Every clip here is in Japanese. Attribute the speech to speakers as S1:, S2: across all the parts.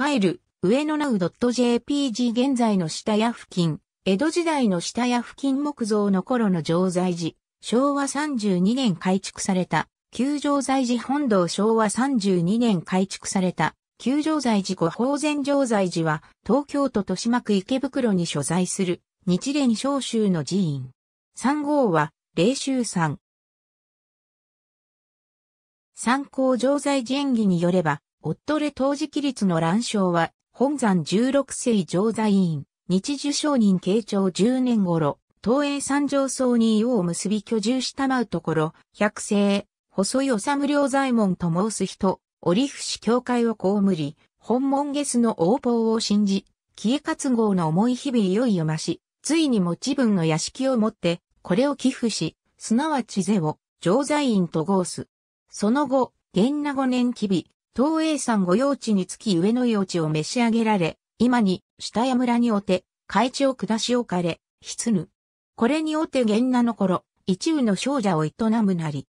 S1: ファイル、上野 now.jpg 現在の下屋付近、江戸時代の下屋付近木造の頃の常在寺、昭和32年改築された、旧常在寺本堂昭和32年改築された、旧常在寺古法前常在寺は、東京都豊島区池袋に所在する、日蓮召集の寺院。3号は、霊州山。参考常在寺演技によれば、夫ッ当時規律の乱章は、本山十六世常在院、日寿商人慶長十年頃、東映三条層に伊を結び居住したまうところ、百世、細い治良左衛門と申す人、折伏教会を被り、本門下スの横暴を信じ、消え活号の重い日々いよいよ増し、ついにも自分の屋敷を持って、これを寄付し、すなわち是を、常在院と号す。その後、元那五年吉備、東映山御用地につき上の用地を召し上げられ、今に下屋村におて、会地を下し置かれ、必ぬ。これにおて源名の頃、一羽の少女を営むなり。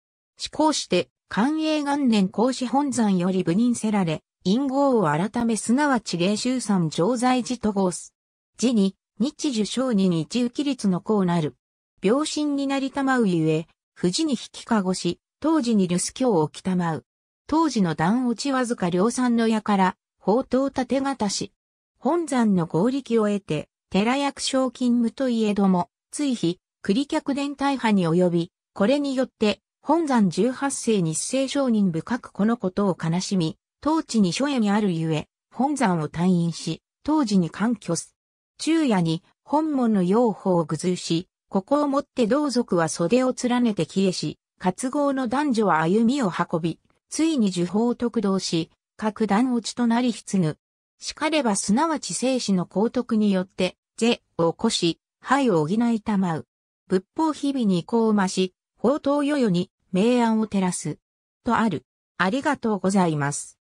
S1: 思考して、寛永元年孔子本山より部任せられ、陰号を改めすなわち芸衆山常在寺と号す。寺に、日寿小二に一起立の子なる。病身になりたまうゆえ、富士に引きかごし、当時に留守教をきたまう。当時の段落ちわずか量産の矢から、宝刀立て型し、本山の合力を得て、寺役賞勤務といえども、追肥、栗客伝大派に及び、これによって、本山十八世日清商人深くこのことを悲しみ、当地に諸夜にあるゆえ、本山を退院し、当時に官挙す。昼夜に本門の用法を愚通し、ここをもって同族は袖を連ねて消えし、活合の男女は歩みを運び、ついに呪法得道し、格段落ちとなり必ぐ。しかればすなわち生死の公徳によって、是を起こし、敗を補いたまう。仏法日々にこう増し、法刀よよに明暗を照らす。とある。ありがとうございます。